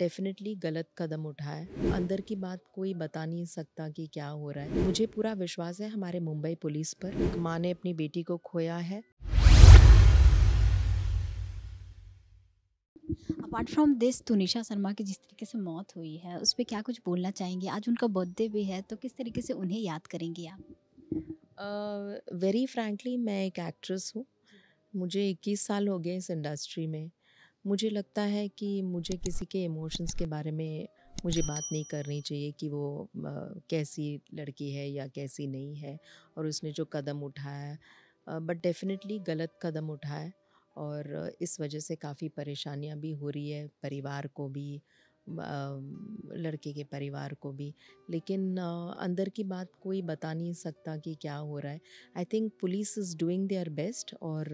definitely गलत कदम है अंदर की बात कोई बता नहीं सकता कि क्या हो रहा है मुझे पूरा विश्वास है हमारे मुंबई पुलिस पर माँ ने अपनी बेटी को खोया है apart from this Tunisha Sharma की जिस तरीके से मौत हुई है उस पर क्या कुछ बोलना चाहेंगे आज उनका बर्थडे भी है तो किस तरीके से उन्हें याद करेंगे आप वेरी फ्रैंकली मैं एक एक्ट्रेस हूँ मुझे 21 साल हो गए इस इंडस्ट्री में मुझे लगता है कि मुझे किसी के इमोशंस के बारे में मुझे बात नहीं करनी चाहिए कि वो कैसी लड़की है या कैसी नहीं है और उसने जो कदम उठाया बट डेफिनेटली गलत कदम उठाया और इस वजह से काफ़ी परेशानियां भी हो रही है परिवार को भी लड़के के परिवार को भी लेकिन अंदर की बात कोई बता नहीं सकता कि क्या हो रहा है I think police is doing their best और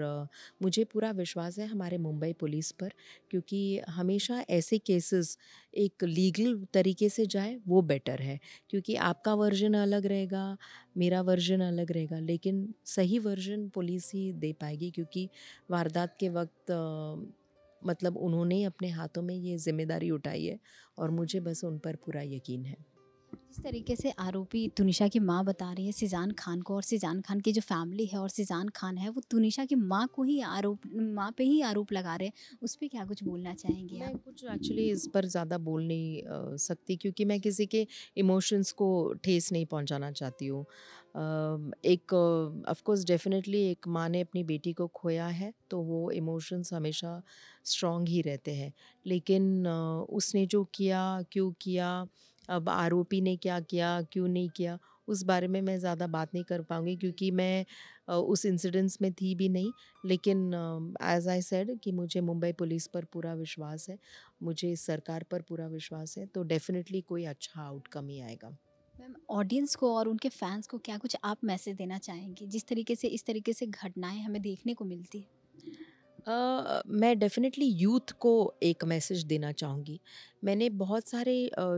मुझे पूरा विश्वास है हमारे मुंबई पुलिस पर क्योंकि हमेशा ऐसे केसेस एक लीगल तरीके से जाए वो बेटर है क्योंकि आपका वर्जन अलग रहेगा मेरा वर्जन अलग रहेगा लेकिन सही वर्जन पुलिस ही दे पाएगी क्योंकि वारदात के वक्त मतलब उन्होंने अपने हाथों में ये ज़िम्मेदारी उठाई है और मुझे बस उन पर पूरा यकीन है जिस तरीके से आरोपी तुनिशा की माँ बता रही है सिजान खान को और सिजान खान की जो फैमिली है और सिजान खान है वो तुनिशा की माँ को ही आरोप माँ पे ही आरोप लगा रहे हैं उस पर क्या कुछ बोलना चाहेंगे मैं कुछ एक्चुअली इस पर ज़्यादा बोल नहीं आ, सकती क्योंकि मैं किसी के इमोशंस को ठेस नहीं पहुँचाना चाहती हूँ एक ऑफकोर्स डेफिनेटली एक माँ ने अपनी बेटी को खोया है तो वो इमोशंस हमेशा स्ट्रॉन्ग ही रहते हैं लेकिन आ, उसने जो किया क्यों किया अब आरोपी ने क्या किया क्यों नहीं किया उस बारे में मैं ज़्यादा बात नहीं कर पाऊँगी क्योंकि मैं उस इंसिडेंस में थी भी नहीं लेकिन एज आई सेड कि मुझे मुंबई पुलिस पर पूरा विश्वास है मुझे सरकार पर पूरा विश्वास है तो डेफिनेटली कोई अच्छा आउटकम ही आएगा मैम ऑडियंस को और उनके फैंस को क्या कुछ आप मैसेज देना चाहेंगी जिस तरीके से इस तरीके से घटनाएं हमें देखने को मिलती है uh, मैं डेफिनेटली यूथ को एक मैसेज देना चाहूँगी मैंने बहुत सारे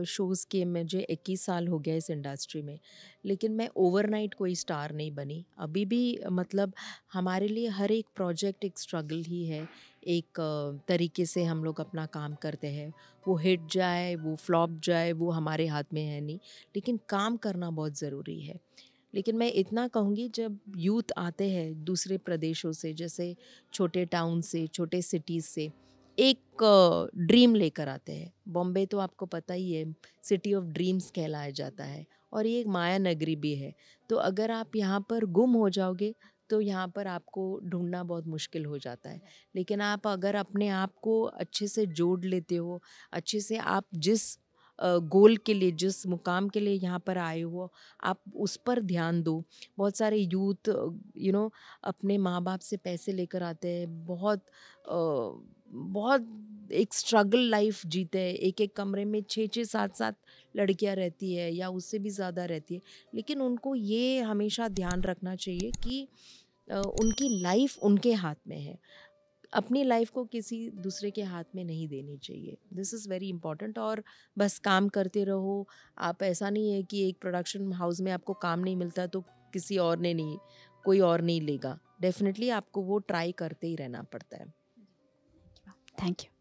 शोज़ किए मुझे इक्कीस साल हो गया इस इंडस्ट्री में लेकिन मैं ओवरनाइट कोई स्टार नहीं बनी अभी भी मतलब हमारे लिए हर एक प्रोजेक्ट एक स्ट्रगल ही है एक तरीके से हम लोग अपना काम करते हैं वो हिट जाए वो फ्लॉप जाए वो हमारे हाथ में है नहीं लेकिन काम करना बहुत ज़रूरी है लेकिन मैं इतना कहूँगी जब यूथ आते हैं दूसरे प्रदेशों से जैसे छोटे टाउन से छोटे सिटीज़ से एक ड्रीम लेकर आते हैं बॉम्बे तो आपको पता ही है सिटी ऑफ ड्रीम्स कहलाया जाता है और ये एक माया नगरी भी है तो अगर आप यहाँ पर गुम हो जाओगे तो यहाँ पर आपको ढूंढना बहुत मुश्किल हो जाता है लेकिन आप अगर अपने आप को अच्छे से जोड़ लेते हो अच्छे से आप जिस गोल के लिए जिस मुकाम के लिए यहाँ पर आए हो आप उस पर ध्यान दो बहुत सारे यूथ यू नो अपने माँ बाप से पैसे लेकर आते हैं बहुत बहुत एक स्ट्रगल लाइफ जीते हैं एक एक कमरे में छः छः सात सात लड़कियाँ रहती है या उससे भी ज़्यादा रहती है लेकिन उनको ये हमेशा ध्यान रखना चाहिए कि उनकी लाइफ उनके हाथ में है अपनी लाइफ को किसी दूसरे के हाथ में नहीं देनी चाहिए दिस इज़ वेरी इंपॉर्टेंट और बस काम करते रहो आप ऐसा नहीं है कि एक प्रोडक्शन हाउस में आपको काम नहीं मिलता तो किसी और ने नहीं कोई और नहीं लेगा डेफिनेटली आपको वो ट्राई करते ही रहना पड़ता है थैंक यू